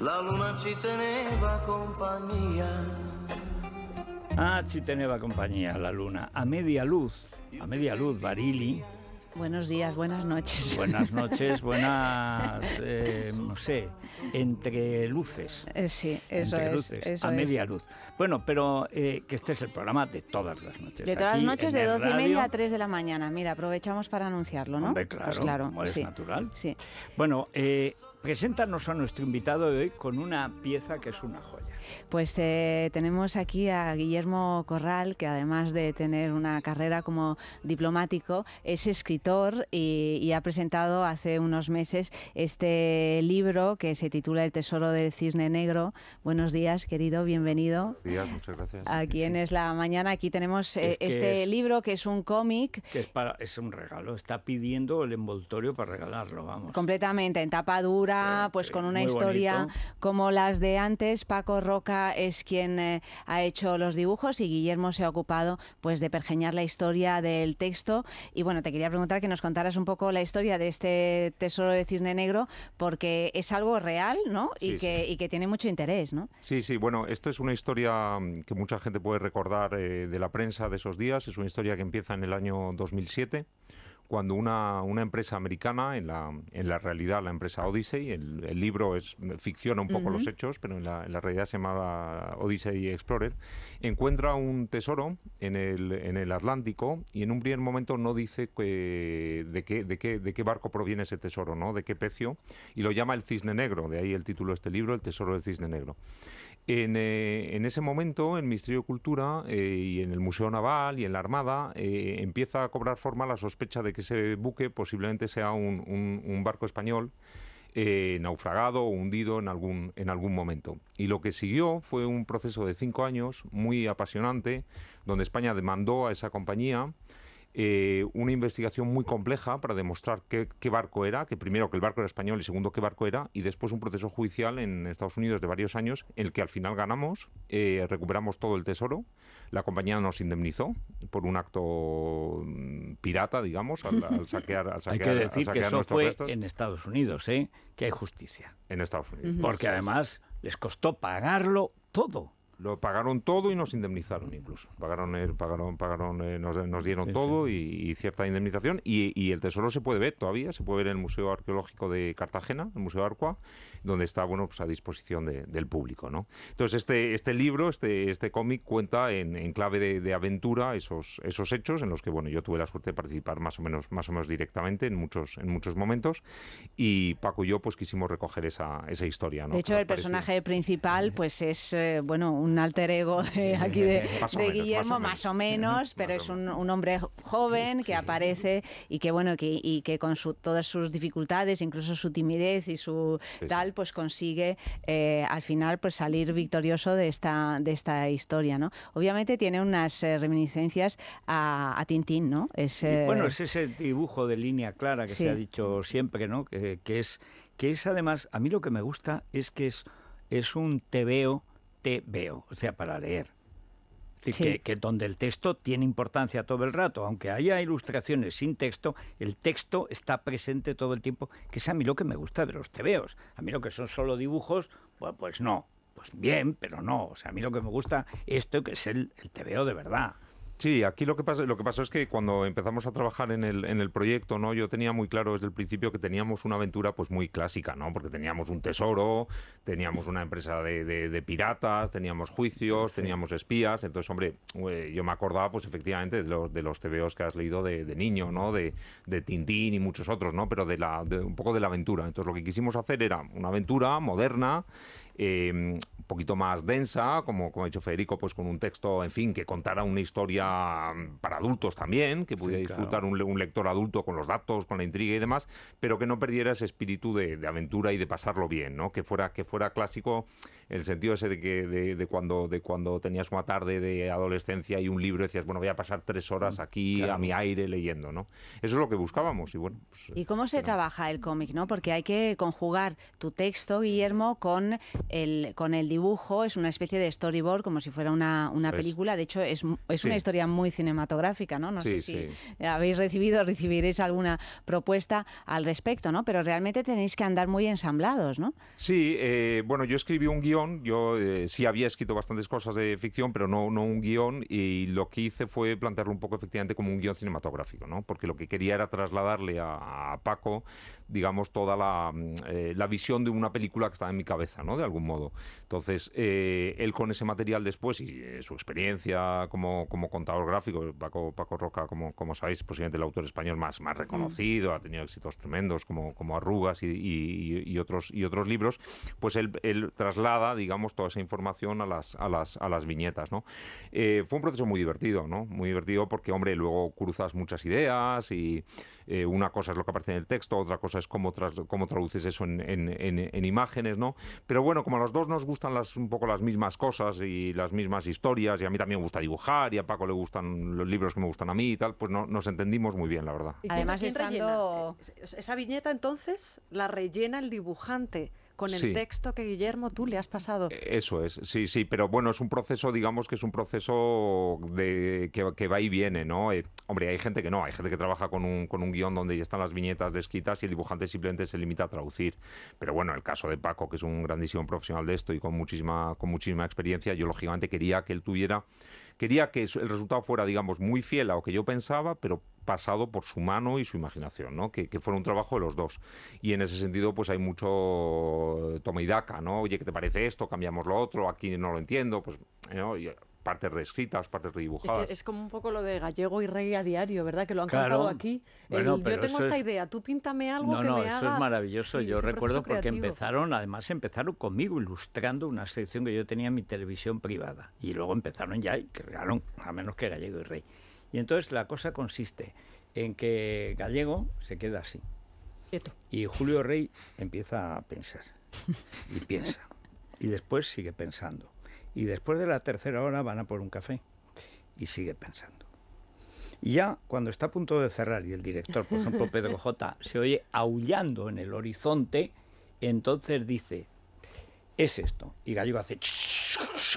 La luna ci teneva compañía. Ah, ci teneva compañía, la luna. A media luz, a media luz, Barili. Buenos días, buenas noches. Buenas noches, buenas, eh, no sé, entre luces. Eh, sí, eso entre es, luces, a media luz. Bueno, pero eh, que este es el programa de todas las noches. De todas las noches, de 12 y media a 3 de la mañana. Mira, aprovechamos para anunciarlo, ¿no? Hombre, claro, pues claro, es natural. Sí. Bueno, Preséntanos a nuestro invitado de hoy con una pieza que es una joya. Pues eh, tenemos aquí a Guillermo Corral, que además de tener una carrera como diplomático, es escritor y, ha presentado hace unos meses este libro que se titula El Tesoro del Cisne Negro. Buenos días, querido, bienvenido. Buenos días, muchas gracias. Aquí en Es la Mañana, aquí tenemos eh, este libro que es un cómic. Que es, es un regalo, está pidiendo el envoltorio para regalarlo, vamos. Completamente, en tapa dura pues con una historia como las de antes. Paco Roca es quien eh, ha hecho los dibujos y Guillermo se ha ocupado pues de pergeñar la historia del texto. Y bueno, te quería preguntar que nos contaras un poco la historia de este tesoro de cisne negro, porque es algo real, ¿no? y, que, tiene mucho interés, ¿no? Sí, sí, bueno, esto es una historia mm, que mucha gente puede recordar eh, de la prensa de esos días. Es una historia que empieza en el año 2007 cuando una, empresa americana, en la, realidad la empresa Odyssey, el, libro es ficciona un poco los hechos, pero en la, realidad se llama Odyssey Explorer, encuentra un tesoro en el, Atlántico y en un primer momento no dice de, qué, de, de qué barco proviene ese tesoro, ¿no? de qué pecio, y lo llama el cisne negro, de ahí el título de este libro, El tesoro del cisne negro. Eh, en, ese momento, el Ministerio de Cultura eh, y en el Museo Naval y en la Armada eh, empieza a cobrar forma la sospecha de que ese buque posiblemente sea un, barco español naufragado o hundido en algún, en algún momento. Y lo que siguió fue un proceso de cinco años muy apasionante, donde España demandó a esa compañía eh, una investigación muy compleja para demostrar qué, barco era, que primero que el barco era español y segundo qué barco era, y después un proceso judicial en Estados Unidos de varios años, en el que al final ganamos, eh, recuperamos todo el tesoro, la compañía nos indemnizó por un acto mm, pirata, digamos, al, saquear, al saquear. Hay que decir que eso fue en Estados Unidos, ¿eh? que hay justicia. En Estados Unidos. Porque además les costó pagarlo todo. Lo pagaron todo y nos indemnizaron incluso. Pagaron, pagaron, pagaron, eh, nos, dieron todo Y, cierta indemnización. Y, el tesoro se puede ver todavía, se puede ver en el Museo Arqueológico de Cartagena, el Museo Arcoa... donde está bueno pues a disposición del público. ¿no? Entonces, este, este libro, este, este cómic, cuenta en, clave de, aventura esos, esos hechos en los que bueno, yo tuve la suerte de participar más o menos, más o menos directamente en muchos, en muchos momentos. Y Paco y yo pues quisimos recoger esa, esa historia. ¿no? De hecho, el personaje principal, pues es eh, bueno, un un alter ego de, aquí de, Guillermo, más o menos, pero es un, hombre joven que aparece y que bueno y que con todas sus dificultades, incluso su timidez y su tal, pues consigue eh, al final pues salir victorioso de esta de esta historia, ¿no? Obviamente tiene unas eh, reminiscencias a, Tintín, ¿no? Es, eh, Bueno, es ese dibujo de línea clara que se ha dicho siempre, ¿no? Que, es que además, a mí lo que me gusta es que es, es un tebeo te veo, o sea, para leer. Es decir, que, que, donde el texto tiene importancia todo el rato, aunque haya ilustraciones sin texto, el texto está presente todo el tiempo, que es a mí lo que me gusta de los tebeos. A mí lo que son solo dibujos, pues no, pues bien, pero no. O sea, a mí lo que me gusta esto que es el, el tebeo de verdad. Sí, aquí lo que, pasó, lo que pasó es que cuando empezamos a trabajar en el, en el proyecto, ¿no? yo tenía muy claro desde el principio que teníamos una aventura pues muy clásica, ¿no? porque teníamos un tesoro, teníamos una empresa de, piratas, teníamos juicios, teníamos espías, entonces, hombre, eh, yo me acordaba pues efectivamente de los, de los que has leído de, niño, ¿no? de, de Tintín y muchos otros, ¿no? pero de, la, de un poco de la aventura. Entonces lo que quisimos hacer era una aventura moderna eh, poquito más densa, como, como ha dicho Federico, pues con un texto, en fin, que contara una historia mm, para adultos también, que pudiera disfrutar un, lector adulto con los datos, con la intriga y demás, pero que no perdiera ese espíritu de, aventura y de pasarlo bien, ¿no? Que fuera, que fuera clásico el sentido ese de que de, cuando de cuando tenías una tarde de adolescencia y un libro decías bueno voy a pasar tres horas mm, aquí a mi aire leyendo no eso es lo que buscábamos y bueno pues, y cómo se trabaja el cómic no porque hay que conjugar tu texto Guillermo con el con el dibujo es una especie de storyboard, como si fuera una, una pues película. De hecho, es, es una historia muy cinematográfica, ¿no? No sé si habéis recibido, recibiréis alguna propuesta al respecto, ¿no? Pero realmente tenéis que andar muy ensamblados, ¿no? Sí, eh, bueno, yo escribí un guión, yo eh, sí había escrito bastantes cosas de ficción, pero no, no un guión, y lo que hice fue plantearlo un poco efectivamente como un guión cinematográfico, ¿no? Porque lo que quería era trasladarle a Paco digamos, toda la, mm, eh, la, visión de una película que estaba en mi cabeza, ¿no? De algún modo. Entonces, eh, él con ese material después y eh, su experiencia como, como contador gráfico, Paco, Paco Roca, como, como sabéis, posiblemente el autor español más, más mm. reconocido, ha tenido éxitos tremendos como, como Arrugas y, y, otros, y otros libros, pues él, él, traslada, digamos, toda esa información a las, a las, a las viñetas, ¿no? fue un proceso muy divertido, ¿no? Muy divertido porque, hombre, luego cruzas muchas ideas y... Eh, una cosa es lo que aparece en el texto, otra cosa es cómo, cómo traduces eso en, imágenes, ¿no? Pero bueno, como a los dos nos gustan un poco las mismas cosas y las mismas historias, y a mí también me gusta dibujar, y a Paco le gustan los libros que me gustan a mí y tal, pues no, nos entendimos muy bien, la verdad. Además, eh, eh, Esa viñeta entonces la rellena el dibujante con el texto que Guillermo tú le has pasado. E, eso es, sí, sí, pero bueno, es un proceso, digamos que es un proceso de, que, va y viene, ¿no? Eh, hombre, hay gente que no, hay gente que trabaja con un, guión donde ya están las viñetas desquitas y el dibujante simplemente se limita a traducir. Pero bueno, el caso de Paco, que es un grandísimo profesional de esto y con muchísima, con muchísima experiencia, yo lógicamente quería que él tuviera quería que el resultado fuera, digamos, muy fiel a lo que yo pensaba, pero pasado por su mano y su imaginación, ¿no? Que, que, fuera un trabajo de los dos. Y en ese sentido, pues hay mucho toma y daca, ¿no? Oye, ¿qué te parece esto? Cambiamos lo otro, aquí no lo entiendo, pues ¿no? partes reescritas, partes redibujadas. Es, como un poco lo de gallego y rey a diario, ¿verdad? Que lo han aquí. yo tengo esta idea, tú píntame algo que me haga... eso es maravilloso. yo recuerdo porque empezaron, además empezaron conmigo ilustrando una sección que yo tenía en mi televisión privada. Y luego empezaron ya y crearon, a menos que gallego y rey. Y entonces la cosa consiste en que gallego se queda así. Y Julio Rey empieza a pensar. Y piensa. Y después sigue pensando y después de la tercera hora van a por un café y sigue pensando. Y ya cuando está a punto de cerrar y el director, por ejemplo Pedro J, se oye aullando en el horizonte, entonces dice, es esto. Y Gallo hace,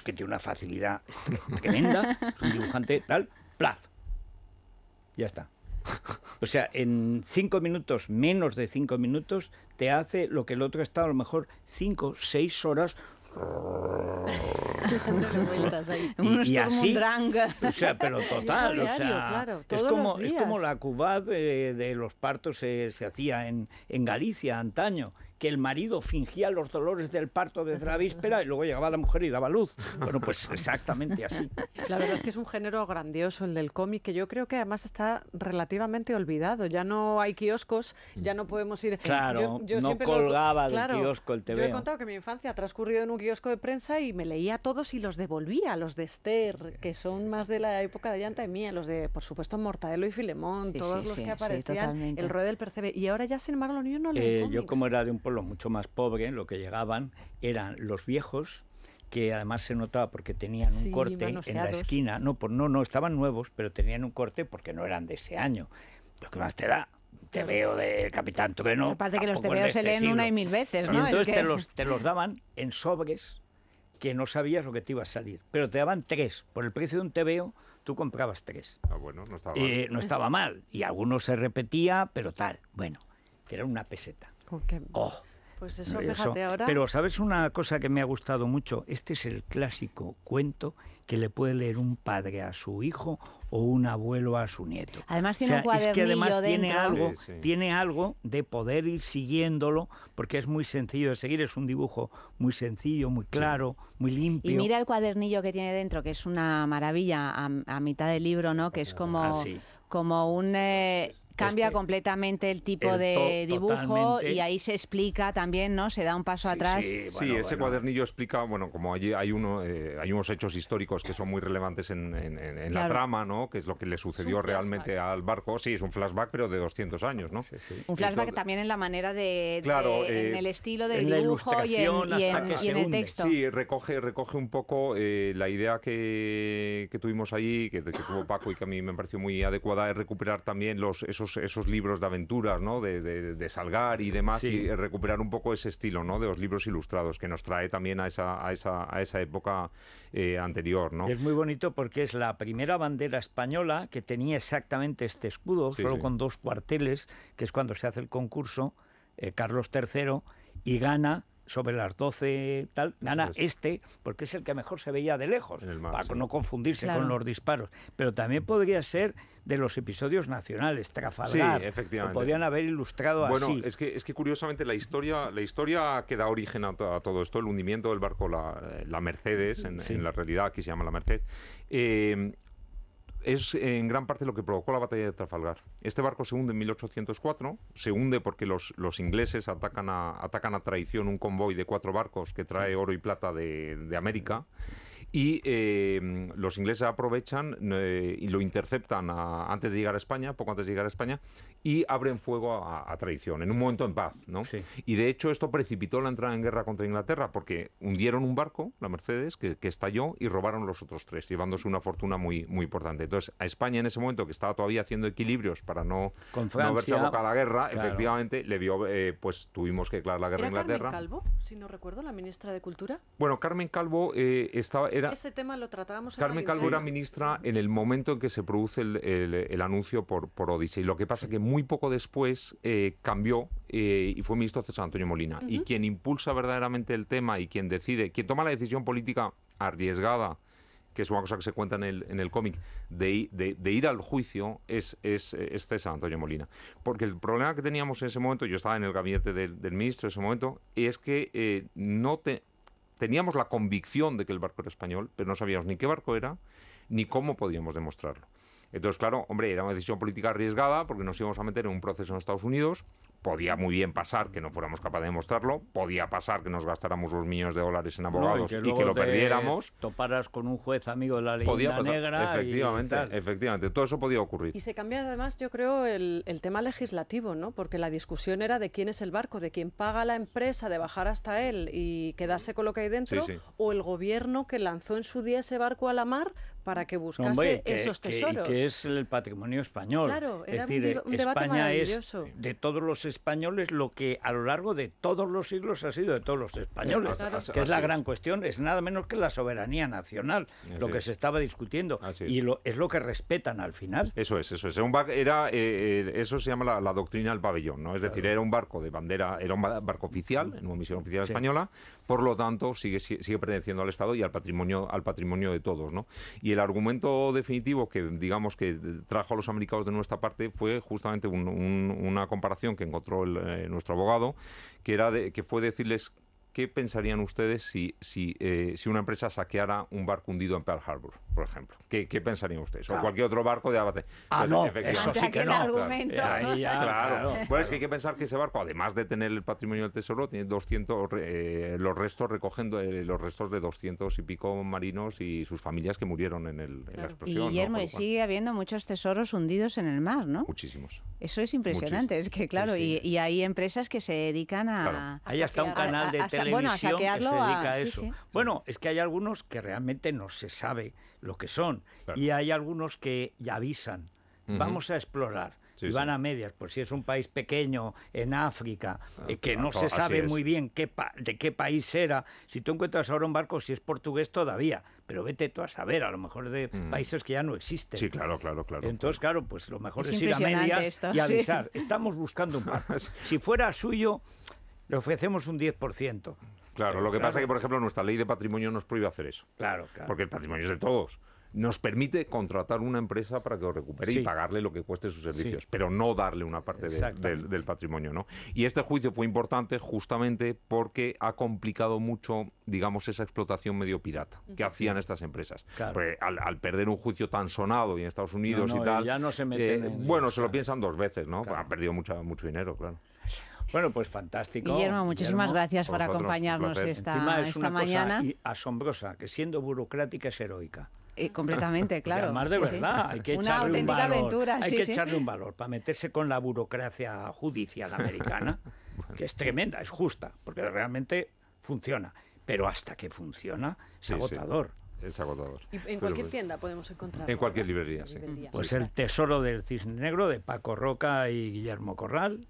que tiene una facilidad tremenda, es un dibujante tal, plaz. Ya está. O sea, en cinco minutos, menos de cinco minutos, te hace lo que el otro está a lo mejor cinco, seis horas vueltas ahí. Y, y así, o sea, pero total, o sea, es, como, es como la cubad de, los partos se, se hacía en, en Galicia antaño que el marido fingía los dolores del parto desde la víspera y luego llegaba la mujer y daba luz. Bueno, pues exactamente así. La verdad es que es un género grandioso el del cómic, que yo creo que además está relativamente olvidado. Ya no hay kioscos, ya no podemos ir... Claro, yo, yo no colgaba del kiosco el TV. Yo he contado que mi infancia ha transcurrido en un kiosco de prensa y me leía todos y los devolvía, los de Esther, que son más de la época de Llanta y mía, los de, por supuesto, Mortadelo y Filemón, todos los que aparecían, el Ruedel del Percebe. Y ahora ya, sin embargo, los niños no leen eh, Yo como era de un los mucho más pobres, lo que llegaban eran los viejos, que además se notaba porque tenían un corte en la esquina. No, por, no, no, estaban nuevos, pero tenían un corte porque no eran de ese año. Lo que más te da. Te veo de Capitán Trueno. Aparte que los te veo se este leen una y mil veces, ¿no? entonces te, los, daban en sobres que no sabías lo que te iba a salir. Pero te daban tres. Por el precio de un tebeo, tú comprabas tres. Ah, bueno, no estaba eh, mal. no estaba mal. Y algunos se repetía, pero tal. Bueno, que era una peseta. Pues eso, fíjate ahora. Pero sabes una cosa que me ha gustado mucho, este es el clásico cuento que le puede leer un padre a su hijo o un abuelo a su nieto. Además tiene un cuadernillo es que además tiene algo, tiene algo de poder ir siguiéndolo porque es muy sencillo de seguir, es un dibujo muy sencillo, muy claro, muy limpio. Y mira el cuadernillo que tiene dentro, que es una maravilla a, mitad del libro, ¿no? Que es ah, como ah, como un eh, Cambia este, completamente el tipo de dibujo y ahí se explica también, ¿no? Se da un paso atrás. Sí, ese cuadernillo explica, bueno, como allí hay uno, eh, hay unos hechos históricos que son muy relevantes en, la trama, ¿no? Que es lo que le sucedió realmente al barco. Sí, es un flashback, pero de 200 años, ¿no? un flashback también en la manera de, claro, en eh, el estilo del dibujo y en, el texto. Sí, recoge, recoge un poco eh, la idea que, tuvimos ahí, que, tuvo Paco y que a mí me pareció muy adecuada, es recuperar también los esos esos, libros de aventuras, ¿no? De, de, Salgar y demás, y recuperar un poco ese estilo, ¿no? De los libros ilustrados, que nos trae también a esa, a esa, a esa época eh, anterior, ¿no? Es muy bonito porque es la primera bandera española que tenía exactamente este escudo, solo con dos cuarteles, que es cuando se hace el concurso, eh, Carlos III, y gana sobre las 12 tal, gana este, porque es el que mejor se veía de lejos, para no confundirse con los disparos. Pero también podría ser de los episodios nacionales, Trafalgar. Sí, podían haber ilustrado bueno, así. Bueno, es que, es que curiosamente la historia, la historia que da origen a, todo esto, el hundimiento del barco, la, eh, Mercedes, en, la realidad aquí se llama la Merced, eh, es eh, en gran parte lo que provocó la batalla de Trafalgar. Este barco se hunde en 1804, se hunde porque los, los ingleses atacan a, atacan a traición un convoy de cuatro barcos que trae oro y plata de, de América y em, los ingleses aprovechan eh, y lo interceptan antes de llegar a España, poco antes de llegar a España, y abren fuego a, traición, en un momento en paz. ¿no? Y de hecho esto precipitó la entrada en guerra contra Inglaterra porque hundieron un barco, la Mercedes, que, estalló y robaron los otros tres, llevándose una fortuna muy, muy importante. Entonces a España en ese momento, que estaba todavía haciendo equilibrios para no, no verse a la guerra, efectivamente le vio, eh, pues tuvimos que declarar la guerra a Inglaterra. Carmen Calvo, si no recuerdo, la ministra de Cultura? Bueno, Carmen Calvo eh, estaba tema lo tratábamos. Carmen Calvo era ministra en el momento en que se produce el, anuncio por, por Odisea. Y lo que pasa es que muy poco después eh, cambió eh, y fue ministro César Antonio Molina. Y quien impulsa verdaderamente el tema y quien decide, quien toma la decisión política arriesgada que es una cosa que se cuenta en el, cómic, de, ir al juicio, es, César Antonio Molina. Porque el problema que teníamos en ese momento, yo estaba en el gabinete del, ministro en ese momento, es que eh, no te, teníamos la convicción de que el barco era español, pero no sabíamos ni qué barco era ni cómo podíamos demostrarlo. Entonces, claro, hombre, era una decisión política arriesgada porque nos íbamos a meter en un proceso en Estados Unidos. Podía muy bien pasar que no fuéramos capaces de demostrarlo, podía pasar que nos gastáramos los millones de dólares en abogados y, que lo perdiéramos. Toparas con un juez amigo de la ley negra. Efectivamente, efectivamente, todo eso podía ocurrir. Y se cambia además, yo creo, el, tema legislativo, ¿no? Porque la discusión era de quién es el barco, de quién paga la empresa de bajar hasta él y quedarse con lo que hay dentro, o el gobierno que lanzó en su día ese barco a la mar para que buscase esos tesoros. Que, es el patrimonio español. Claro, era es decir, un, España es de todos los españoles lo que a lo largo de todos los siglos ha sido de todos los españoles, que es la gran cuestión, es nada menos que la soberanía nacional, lo que se estaba discutiendo y lo, es lo que respetan al final. Eso es, eso es. Era, eh, eh, eso se llama la, doctrina del pabellón, ¿no? Es decir, era un barco de bandera, era un barco oficial, en una misión oficial española, por lo tanto sigue sigue perteneciendo al Estado y al patrimonio al patrimonio de todos, ¿no? Y el argumento definitivo que, digamos, que trajo a los americanos de nuestra parte fue justamente una comparación que encontró eh, nuestro abogado, que, era que fue decirles qué pensarían ustedes si, eh, si una empresa saqueara un barco hundido en Pearl Harbor por ejemplo. ¿Qué, qué pensarían ustedes? O cualquier otro barco de abate. Ah, pues, no, eso sí que no. Ya, claro. Pues es que hay que pensar que ese barco, además de tener el patrimonio del tesoro, tiene 200, eh, los restos recogiendo eh, los restos de 200 y pico marinos y sus familias que murieron en, el, la explosión. Guillermo, y sigue habiendo muchos tesoros hundidos en el mar, ¿no? Muchísimos. Eso es impresionante. Es que, claro, Y, y, hay empresas que se dedican a. ahí está un canal de televisión que se dedica a eso. bueno, es que hay algunos que realmente no se sabe lo que son. Y hay algunos que ya avisan, vamos a explorar. y van a medias, por si es un país pequeño en África, ah, eh, que no se sabe muy bien qué de qué país era. Si tú encuentras ahora un barco, si es portugués todavía, pero vete tú a saber, a lo mejor de mm. países que ya no existen. Sí, claro, claro, claro. Entonces, claro, pues lo mejor es, ir a medias y avisar. Estamos buscando un barco. si fuera suyo, le ofrecemos un 10%. Claro, lo que pasa es que, por ejemplo, nuestra ley de patrimonio nos prohíbe hacer eso. Claro, claro. Porque el patrimonio es de todos. Nos permite contratar una empresa para que lo recupere y pagarle lo que cueste sus servicios, pero no darle una parte del, patrimonio, ¿no? Y este juicio fue importante justamente porque ha complicado mucho, digamos, esa explotación medio pirata que hacían estas empresas. Claro. Al, perder un juicio tan sonado y en Estados Unidos y tal. no eh, Bueno, se lo piensan dos veces, ¿no? Han perdido mucho dinero, claro. Bueno, pues fantástico. Guillermo, muchísimas gracias por acompañarnos esta, mañana. asombrosa, que siendo burocrática es heroica. Eh, completamente, claro. Además de verdad, hay que echarle un valor. hay que echarle un valor para meterse con la burocracia judicial americana, que es tremenda, es justa, porque realmente funciona. Pero hasta que funciona, es agotador. Es agotador. Y en cualquier tienda podemos encontrar. En cualquier librería, sí. Pues El Tesoro del Cisne Negro de Paco Roca y Guillermo Corral,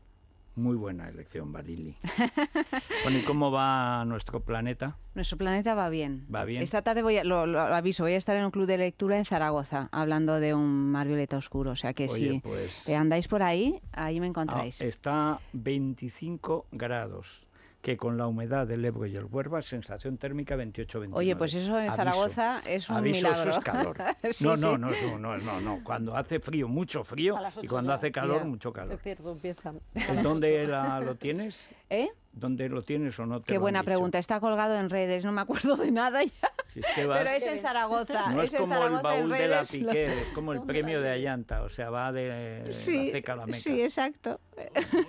muy buena elección, Barili. ¿y cómo va nuestro planeta? Nuestro planeta va bien. Va bien. Esta tarde voy lo, aviso, voy a estar en un club de lectura en Zaragoza, hablando de un mar violeta oscuro. O sea que si pues... andáis por ahí, ahí me encontráis. Ah, está 25 grados que con la humedad del Ebro y el Huerva, sensación térmica 28-29. Oye, pues eso en Zaragoza es un aviso, milagro. Eso es calor. no, no, no, no, no, no, cuando hace frío, mucho frío, y cuando hace calor, mucho calor. Es cierto, empieza. dónde lo tienes? ¿Eh? dónde lo tienes o no te Qué buena pregunta. Está colgado en redes, no me acuerdo de nada ya. Pero es en Zaragoza. es, como Zaragoza, el baúl de la es como el premio de Allanta, o sea, va de sí, la a la Sí, exacto.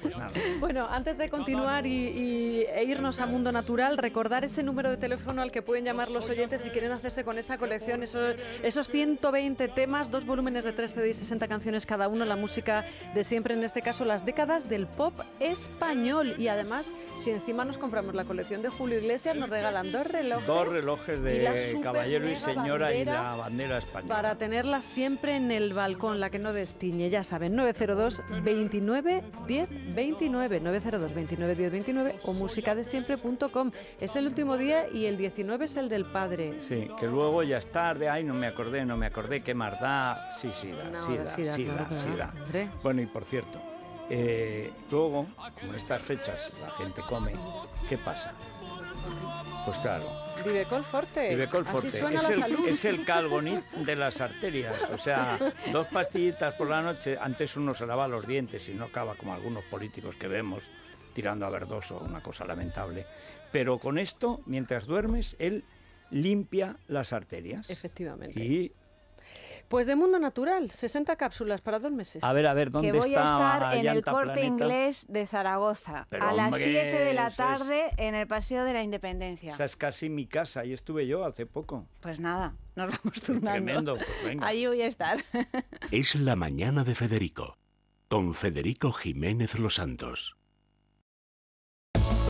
Pues bueno, antes de continuar y, e irnos a Mundo Natural, recordar ese número de teléfono al que pueden llamar los oyentes si quieren hacerse con esa colección, esos, esos 120 temas, dos volúmenes de 13 y 60 canciones cada uno, la música de siempre, en este caso las décadas del pop español y además si encima nos compramos la colección de Julio Iglesias, nos regalan dos relojes. Dos relojes de caballero y señora y la bandera española. Para tenerla siempre en el balcón, la que no destiñe. Ya saben, 902 29 10 29. 902 29 10 29 o musicadesiempre.com. Es el último día y el 19 es el del padre. Sí, que luego ya es tarde. Ay, no me acordé, no me acordé. ¿Qué más da? Sí, sí da. sí da, sí sí da. Bueno, y por cierto. Eh, luego, como en estas fechas la gente come, ¿qué pasa? Pues claro. Vive Forte. Forte. Así suena es, el, salud. es el calgonit de las arterias. O sea, dos pastillitas por la noche. Antes uno se lava los dientes y no acaba como algunos políticos que vemos tirando a verdoso, una cosa lamentable. Pero con esto, mientras duermes, él limpia las arterias. Efectivamente. Y pues de Mundo Natural, 60 cápsulas para dos meses. A ver, a ver, ¿dónde está? Que voy a estar en el Corte Inglés de Zaragoza, a las 7 de la tarde en el Paseo de la Independencia. O sea, es casi mi casa, ahí estuve yo hace poco. Pues nada, nos vamos turnando. Tremendo, pues venga. Ahí voy a estar. Es la mañana de Federico, con Federico Jiménez Los Santos.